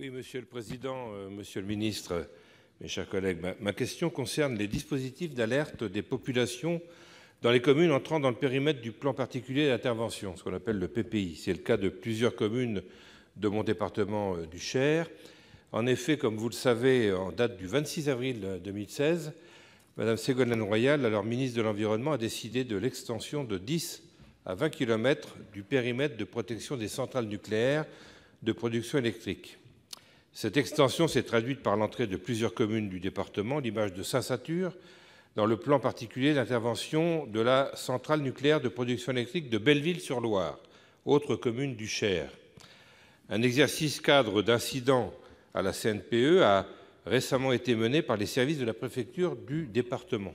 Oui, Monsieur le Président, euh, Monsieur le Ministre, mes chers collègues, ma, question concerne les dispositifs d'alerte des populations dans les communes entrant dans le périmètre du plan particulier d'intervention, ce qu'on appelle le PPI. C'est le cas de plusieurs communes de mon département euh, du Cher. En effet, comme vous le savez, en date du 26 avril 2016, euh, Madame Ségolène Royal, alors ministre de l'Environnement, a décidé de l'extension de 10 à 20 km du périmètre de protection des centrales nucléaires de production électrique. Cette extension s'est traduite par l'entrée de plusieurs communes du département, l'image de Saint-Satur, dans le plan particulier d'intervention de la centrale nucléaire de production électrique de Belleville-sur-Loire, autre commune du Cher. Un exercice cadre d'incident à la CNPE a récemment été mené par les services de la préfecture du département.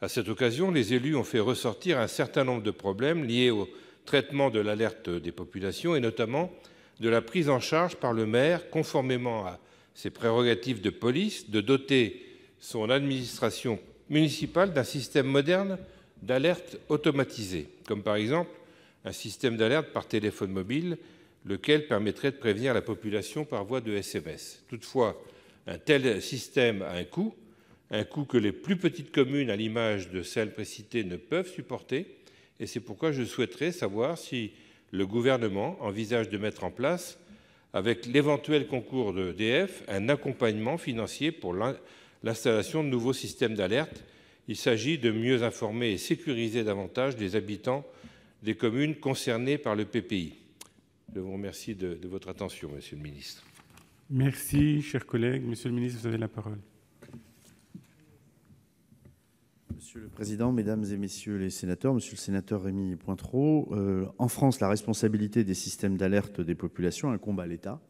À cette occasion, les élus ont fait ressortir un certain nombre de problèmes liés au traitement de l'alerte des populations et notamment de la prise en charge par le maire, conformément à ses prérogatives de police, de doter son administration municipale d'un système moderne d'alerte automatisée, comme par exemple un système d'alerte par téléphone mobile, lequel permettrait de prévenir la population par voie de SMS. Toutefois, un tel système a un coût, un coût que les plus petites communes, à l'image de celles précitées, ne peuvent supporter, et c'est pourquoi je souhaiterais savoir si le gouvernement envisage de mettre en place, avec l'éventuel concours de DF, un accompagnement financier pour l'installation de nouveaux systèmes d'alerte. Il s'agit de mieux informer et sécuriser davantage les habitants des communes concernées par le PPI. Je vous remercie de, votre attention, Monsieur le Ministre. Merci, cher collègue. Monsieur le Ministre, vous avez la parole. Monsieur le président, Mesdames et messieurs les sénateurs, Monsieur le Sénateur Rémi Pointereau, euh, en France, la responsabilité des systèmes d'alerte des populations incombe à l'État,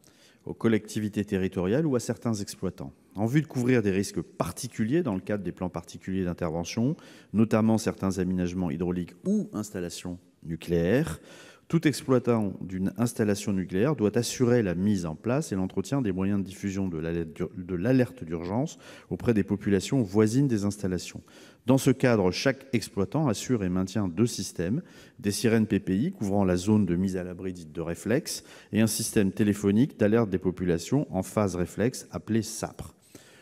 aux collectivités territoriales ou à certains exploitants. En vue de couvrir des risques particuliers dans le cadre des plans particuliers d'intervention, notamment certains aménagements hydrauliques ou installations nucléaires, tout exploitant d'une installation nucléaire doit assurer la mise en place et l'entretien des moyens de diffusion de l'alerte d'urgence auprès des populations voisines des installations. Dans ce cadre, chaque exploitant assure et maintient deux systèmes des sirènes PPI couvrant la zone de mise à l'abri dite « de réflexe » et un système téléphonique d'alerte des populations en phase réflexe appelé SAPRE.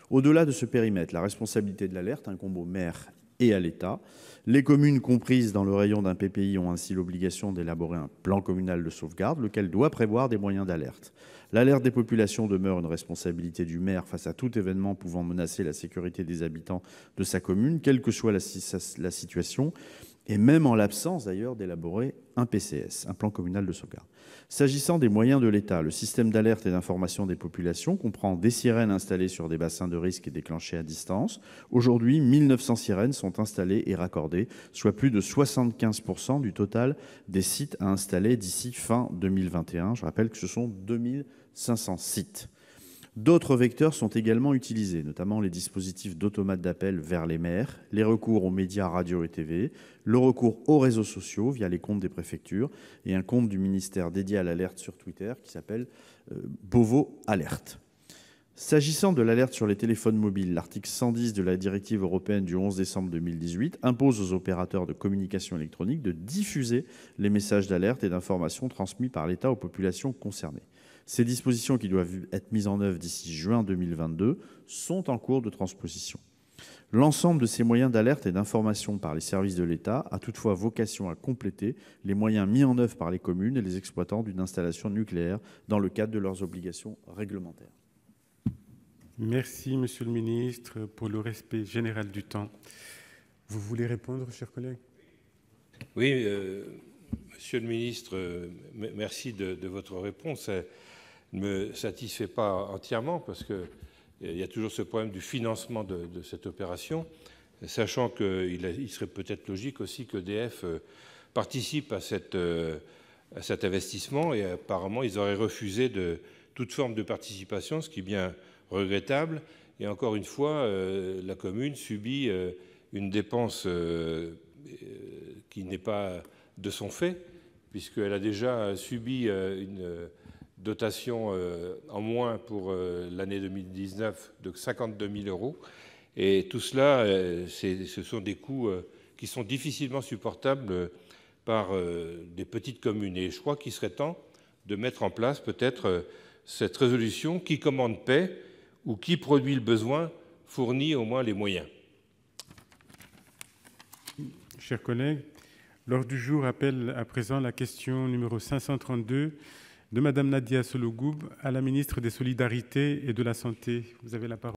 Au-delà de ce périmètre, la responsabilité de l'alerte incombe maire maires et à l'État. Les communes comprises dans le rayon d'un PPI ont ainsi l'obligation d'élaborer un plan communal de sauvegarde, lequel doit prévoir des moyens d'alerte. L'alerte des populations demeure une responsabilité du maire face à tout événement pouvant menacer la sécurité des habitants de sa commune, quelle que soit la, la situation, et même en l'absence d'ailleurs d'élaborer un PCS, un plan communal de sauvegarde. S'agissant des moyens de l'État, le système d'alerte et d'information des populations comprend des sirènes installées sur des bassins de risque et déclenchées à distance. Aujourd'hui, 1900 sirènes sont installées et raccordées, soit plus de 75% du total des sites à installer d'ici fin 2021. Je rappelle que ce sont 2500 sites. D'autres vecteurs sont également utilisés, notamment les dispositifs d'automates d'appel vers les maires, les recours aux médias radio et TV, le recours aux réseaux sociaux via les comptes des préfectures et un compte du ministère dédié à l'alerte sur Twitter, qui s'appelle euh, Beauvau Alerte. S'agissant de l'alerte sur les téléphones mobiles, l'article 110 de la directive européenne du 11 décembre 2018 impose aux opérateurs de communication électronique de diffuser les messages d'alerte et d'information transmis par l'État aux populations concernées. Ces dispositions, qui doivent être mises en œuvre d'ici juin 2022, sont en cours de transposition. L'ensemble de ces moyens d'alerte et d'information par les services de l'État a toutefois vocation à compléter les moyens mis en œuvre par les communes et les exploitants d'une installation nucléaire dans le cadre de leurs obligations réglementaires. Merci, Monsieur le Ministre, pour le respect général du temps. Vous voulez répondre, chers collègues Oui, euh, Monsieur le Ministre, euh, merci de, de votre réponse. Euh, ne me satisfait pas entièrement parce qu'il euh, y a toujours ce problème du financement de, cette opération, sachant qu'il il serait peut-être logique aussi que DF euh, participe à, cette, euh, à, cet investissement et apparemment ils auraient refusé de toute forme de participation, ce qui est bien regrettable. Et encore une fois, la commune subit une dépense qui n'est pas de son fait, puisqu'elle a déjà subi une dotation euh, en moins pour euh, l'année 2019 de 52 000 euros. Et tout cela, euh, ce sont des coûts qui sont difficilement supportables par des petites communes. Et je crois qu'il serait temps de mettre en place peut-être cette résolution qui commande paix ou qui produit le besoin fournit au moins les moyens. Chers collègues, l'ordre du jour appelle à présent la question numéro 532 de Madame Nadia Sologoub à la ministre des solidarités et de la santé. Vous avez la parole.